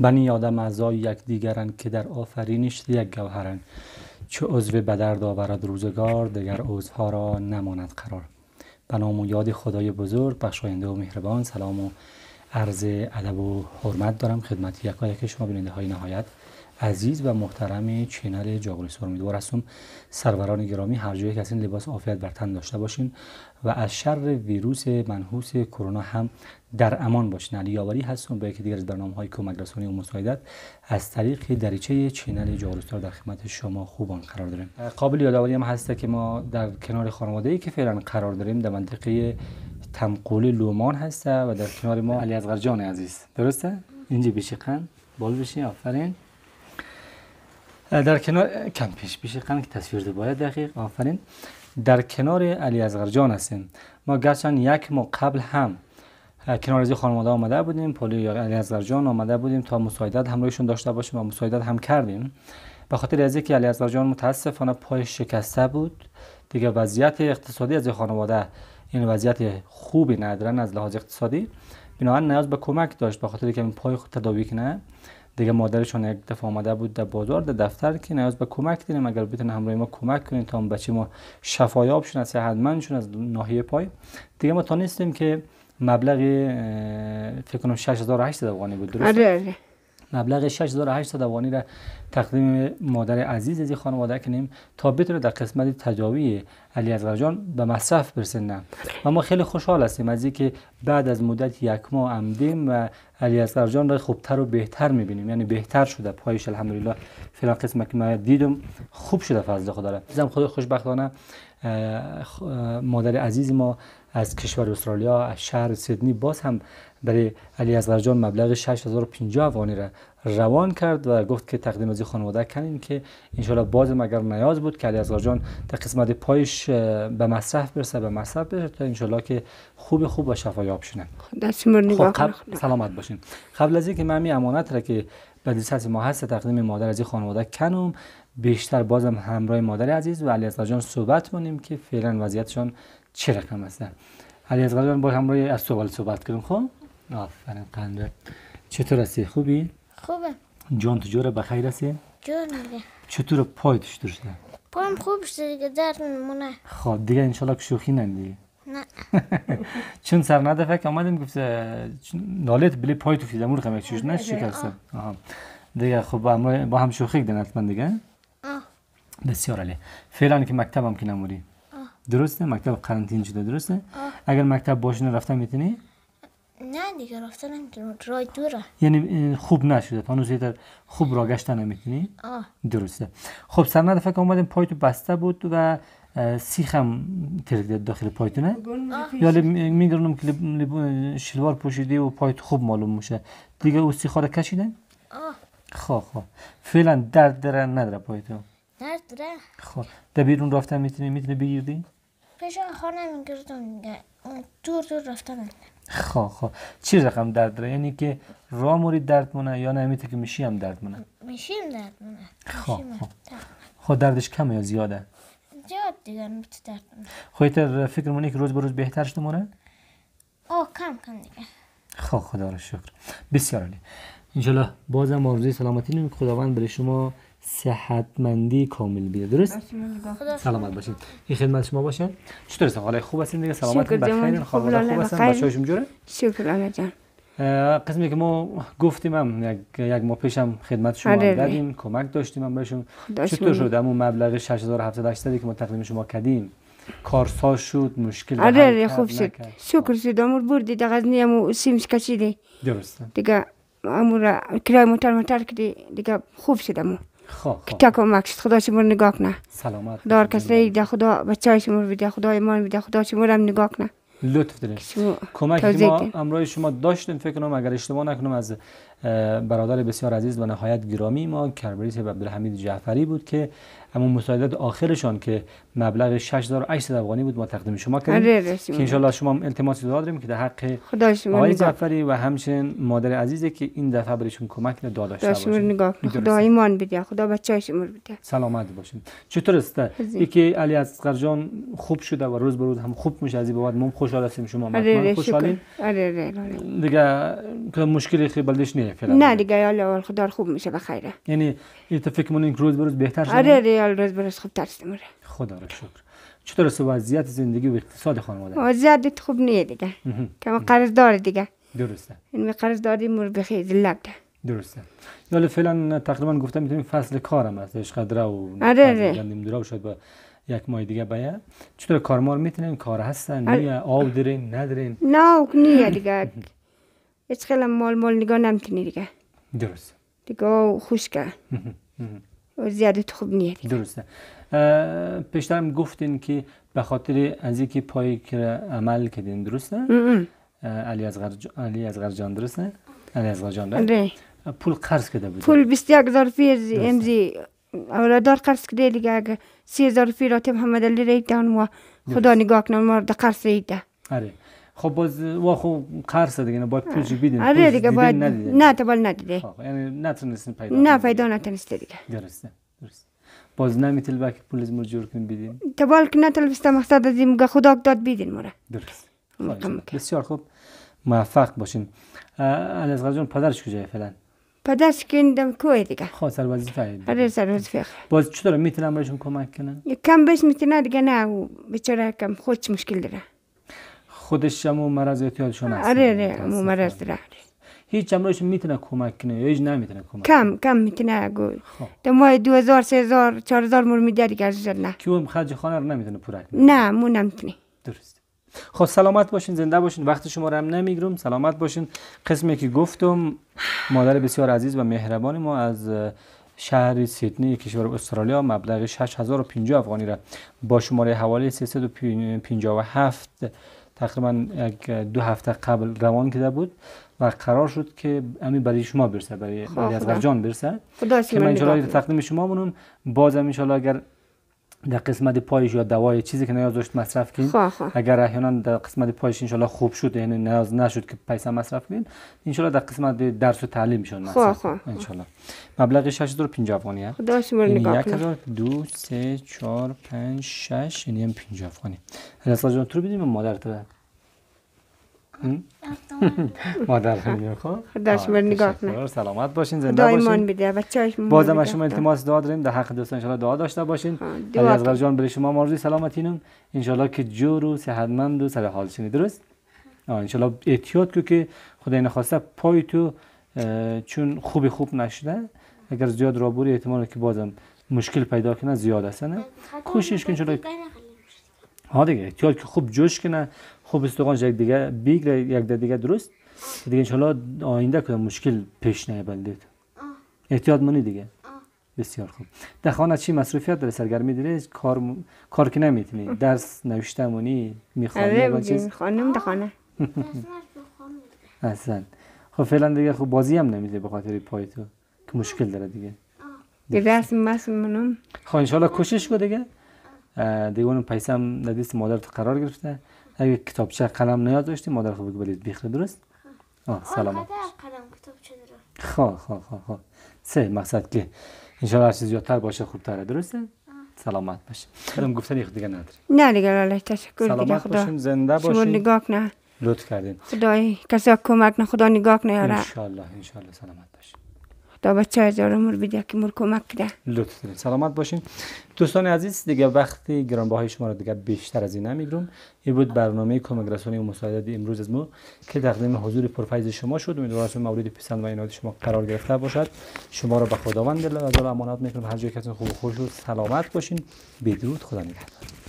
بنی آدم اعضای یک دیگرند که در آفرینش یک گوهرند چه عضو به درد آورد روزگار دیگر عضوها را نماند قرار به نام و یاد خدای بزرگ بخشاینده و مهربان سلام و عرض ادب و حرمت دارم خدمت یکایک شما بیننده های نهایت عزیز و محترم چینل جاغوری سر هستم سروران گرامی هر جایی که لباس آفیت بر تن داشته باشین و از شر ویروس منحوس کرونا هم در امان باشین علی یاوری هستم با یکی دیگر از برنامه های کمک رسانی و مساعدت از طریق دریچه چینل جاغوریستار در خدمت شما خوبان قرار داریم قابل یادآوری هم هسته که ما در کنار خانواده ای که فعلا قرار داریم در منطقه تمقول لومان هسته و در کنار ما علی از عزیز درسته اینجا بشی بال بشین آفرین در کنار کم پیش پیش که تصویر دو باید دقیق آفرین در کنار علی ازغر جان هستیم ما گرچند یک ماه قبل هم کنار از خانواده آمده بودیم پولی علی ازغر جان آمده بودیم تا مساعدت همراهشون داشته باشیم و مساعدت هم کردیم به خاطر از اینکه علی ازغر جان متاسفانه پای شکسته بود دیگه وضعیت اقتصادی از خانواده این وضعیت خوبی ندارن از لحاظ اقتصادی بنابراین نیاز به کمک داشت به خاطر که این پای خود تداوی کنه دیگه مادرشون یک دفعه آمده بود در بازار در دفتر که نیاز به کمک دینم اگر بتونن همراه ما کمک کنیم تا اون بچه ما شون از صحتمندشون از ناحیه پای دیگه ما تانستیم که مبلغ فکر کنم 6800 افغانی بود درست آره، آره. مبلغ 6800 افغانی را تقدیم مادر عزیز از خانواده کنیم تا بتونه در قسمت تجاوی علی از به مصرف برسنه و ما خیلی خوشحال هستیم از اینکه بعد از مدت یک ماه عمدیم و علی از جان را خوبتر و بهتر میبینیم یعنی بهتر شده پایش الحمدلله فعلا قسمتی که ما دیدم خوب شده فضل خدا را خدا خوشبختانه مادر عزیز ما از کشور استرالیا از شهر سیدنی باز هم برای علی از جان مبلغ 6050 افغانی را روان کرد و گفت که تقدیم از خانواده کنین که انشالله باز مگر نیاز بود که علی ازرجان جان تا قسمت پایش به مصرف برسه به مصرف برسه تا انشالله که خوب خوب و شفایاب شونه خب قبل خب، سلامت باشین قبل از اینکه من می امانت را که به دیست ما هست تقدیم مادر از خانواده کنم بیشتر بازم همراه مادر عزیز و علی از جان صحبت کنیم که فعلا وضعیتشان چه رقم هستن علی از قبل با هم از سوال صحبت کردم خب آفرین قنده چطور هستی خوبی خوبه جان تو جوره بخیر هستی جان چطور پای تو شده پایم خوب شده دیگه درد نمونه خب دیگه انشالله که شوخی نندی نه چون سر که اومدیم گفت نالت بلی پای تو فیدمور خمک چوش نه آره، شکسته دیگه خب با هم با شوخی دیگه حتما دیگه بسیار علی فعلا که مکتبم که نموری درسته مکتب قرنطین شده درسته آه. اگر مکتب باشین رفته میتونی نه دیگه رفتن نمیتونم رای دوره یعنی خوب نشده تا در خوب را گشته نمیتونی آه. درسته خب سرنده فکر اومدیم پای پایتو بسته بود و سیخ هم ترک داد داخل پایتونه یا میگرنم که شلوار پوشیده و پایتو خوب معلوم میشه دیگه او سیخ را کشیدن خب خب فعلا درد دره نداره پایتو درد دره خب در بیرون رفتن میتونی میتونی بگیردی پیش خانم نمیگردم دیگه دور دور رفتم خواه خب، خواه خب. چی رقم درد داره یعنی که را موری درد مونه یا نه که میشی هم درد مونه میشیم خب، درد مونه خب دردش کمه یا زیاده زیاد دیگه نمیت درد مونه خودت فکر مونه که روز بروز روز بهتر مونه آه کم کم دیگه خب خدا را شکر بسیار عالی انشالله بازم آرزوی سلامتی نمی خداوند برای شما صحتمندی کامل بیاد درست سلامت باشین این خدمت شما باشه چطور است حالای خوب هستین دیگه سلامت بخیرین خوب خوب هستن شما جوره شکر آقا جان قسمی که ما گفتیم هم یک, یک ما پیشم خدمت شما آره، آره. دادیم کمک داشتیم هم بهشون چطور شد اون مبلغ 6700 که ما تقدیم شما کردیم کارسا شد مشکل آره, آره، خوب شد شکر شد امور بردی دیگه از نیمو سیمش کشیدی درسته دیگه امور کرای موتر موتر کردی دیگه خوب شد امور خب کتک و مکش خدا شما نگاه کنه سلامت دار کس ده خدا بچه شما رو بده خدا ایمان بده خدا شما رو هم نگاه کنه لطف داریم کمک ما امرای شما داشتیم فکر کنم اگر اشتباه نکنم از برادر بسیار عزیز و نهایت گرامی ما کربریس عبدالحمید جعفری بود که اما مساعدت آخرشان که مبلغ 6800 افغانی بود ما تقدیم شما کردیم آره، که انشالله شما هم التماسی داریم که در حق آقای جعفری و همچنین مادر عزیزی که این دفعه برایشون کمک ندا داشته باشیم نگاه خدا ایمان بده خدا بچه شما بده سلامت باشین چطور است یکی علی از جان خوب شده و روز به روز هم خوب میشه از این بابت ما خوشحال هستیم شما آره، خوشحالین آره، دیگه مشکلی خیلی بلدش نیست فعلا نه دیگه یالا خدا خوب میشه به خیره یعنی این فکر من این روز بروز بهتر شده آره ریال آره، روز بروز خوب ترست میره خدا رو شکر چطور است وضعیت زندگی و اقتصاد خانواده وضعیت خوب نیه دیگه کم قرض داره دیگه درسته یعنی این قرض داری مور بخیر لبده درسته یالا فعلا تقریبا گفتم میتونیم فصل کارم هستش قدره و آره آره شد با یک ماه دیگه باید چطور کارمار میتونین کار هستن آو آره. درین ندرین نه نیه دیگه هیچ خیلی مال مال نگاه نمیتونی دیگه درست دیگه خوشکه و تو خوب نیه دیگه. درسته پیشترم گفتین که به خاطر از اینکه پای عمل کردین درسته علی از غرج... علی از غرجان درسته علی از غرجان آره. پول قرض کرده بود پول بستی هزار فیز امزی دار قرض کرده دیگه اگه 30 هزار فی محمد علی ریدن و خدا نگاه کنن مرد قرض ریده آره خب باز وا خب قرص دیگه نه باید پوجی بیدین آره دیگه باید نه تا بال ندیده خب یعنی نتونستین پیدا نه پیدا نتونسته دیگه درسته درست باز نمیتل باید پول از جور کن بیدین تا بال که نتلبسته مقصد از این خدا داد بیدین مره درست بسیار خوب موفق باشین از جان پدرش کجای فعلا پدرش که این کوه دیگه خب سر وظیفه آره سر وظیفه باز چطور میتونم بهشون کمک کنن کم بس میتونه دیگه نه او بیچاره کم خودش مشکل داره خودش هم مرض احتیال هست آره آره, آره، مرض راه آره. هیچ امروش میتونه کمک کنه یا هیچ نمیتونه کمک کم کم میتونه اگو تو ماه 2000 3000 4000 مور میده دیگه از نه کیو خرج خانه رو نمیتونه پورا کنه نه مو نمیتونه درست خب سلامت باشین زنده باشین وقت شما رو هم نمیگیرم سلامت باشین قسمی که گفتم مادر بسیار عزیز و مهربان ما از شهر سیدنی کشور استرالیا مبلغ 6050 افغانی را با شماره حواله 357 تقریبا یک دو هفته قبل روان کده بود و قرار شد که همین برای شما برسه برای, از خب، برجان خب. برسه که من تقدیم شما مونم باز هم اگر در قسمت پایش یا دوای چیزی که نیاز داشت مصرف کنید اگر احیانا در قسمت پایش ان خوب شد یعنی نیاز نشد که پیسه مصرف کنین انشالله در قسمت درس و تعلیم شون مصرف ان شاء الله مبلغ 650 افغانی است خدا شما نگاه کنید 1000 2 3 4 5 6 یعنی 50 افغانی رسال جان تو بدیم مادر تو مادر خیلی خوب خداشون خب، نگاه کن سلامت باشین زنده باشین دایمان بده بازم بازم شما التماس دعا داریم در حق دوستان ان دعا داشته باشین خب، علی اصغر جان برای شما مرضی سلامتینم ان که جور و صحتمند و سر حال شین درست ان شاء احتیاط کو که خدای نخواسته پای تو چون خوبی خوب نشده اگر زیاد رابوری احتمال که بازم مشکل پیدا کنه زیاد است کوشش کن ها دیگه احتیاط که خوب جوش کنه خب استقانش یک دیگه بیگ یک دیگه درست دیگه انشالله آینده که مشکل پیش بلدید احتیاط منی دیگه بسیار خوب در خانه چی مصروفیت داره سرگرمی داره کار م... کار که نمیتونی درس نوشته مونی میخوانی چیز آره، خانم در خانه اصلا خب فعلا دیگه خب بازی هم نمیده به خاطر پای تو که مشکل داره دیگه دیگه درس منم خب انشالله کوشش کو دیگه دیگه اون پیسه هم مادر تو قرار گرفته اگه کتابچه قلم نیاز داشتی مادر خوب بگو بلید بیخره درست آه سلام قلم کتابچه دارم خواه خواه خب، خواه خب، خواه خب، سه مقصد که انشالله هر چیز زیادتر باشه خوبتره درسته سلامت باشه خودم گفتن یک دیگه نداری نه دیگه لاله تشکر سلامت خدا. باشیم زنده باشیم شما نگاه نه لطف کردین خدای کسی کمک نه خدا نگاه نه ان شاء الله سلامت باشیم تا بچه از بده کمک کرده لطف دارید سلامت باشین دوستان عزیز دیگه وقتی گرانبهای شما رو دیگه بیشتر از این نمیگیرم این بود برنامه کمک رسانی و مساعدت امروز از ما که تقدیم حضور پرفیض شما شد امیدوارم که مورد پسند و عنایت شما قرار گرفته باشد شما را به خداوند دل و امانت میکنم هر جای که خوب خوش و سلامت باشین بدرود خدا نگهدار